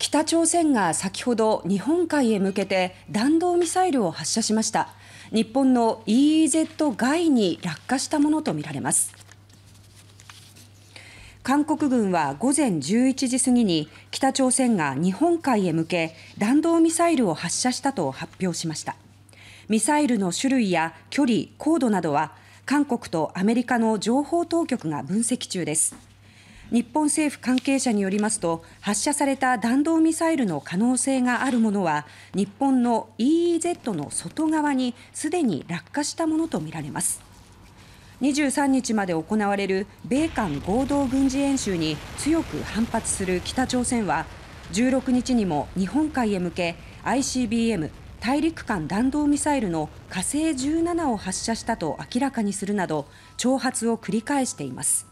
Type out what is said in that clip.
北朝鮮が先ほど日本海へ向けて弾道ミサイルを発射しました日本の EEZ 外に落下したものとみられます韓国軍は午前11時過ぎに北朝鮮が日本海へ向け弾道ミサイルを発射したと発表しましたミサイルの種類や距離高度などは韓国とアメリカの情報当局が分析中です日本政府関係者によりますと発射された弾道ミサイルの可能性があるものは日本の EEZ の外側にすでに落下したものとみられます23日まで行われる米韓合同軍事演習に強く反発する北朝鮮は16日にも日本海へ向け ICBM 大陸間弾道ミサイルの火星17を発射したと明らかにするなど挑発を繰り返しています。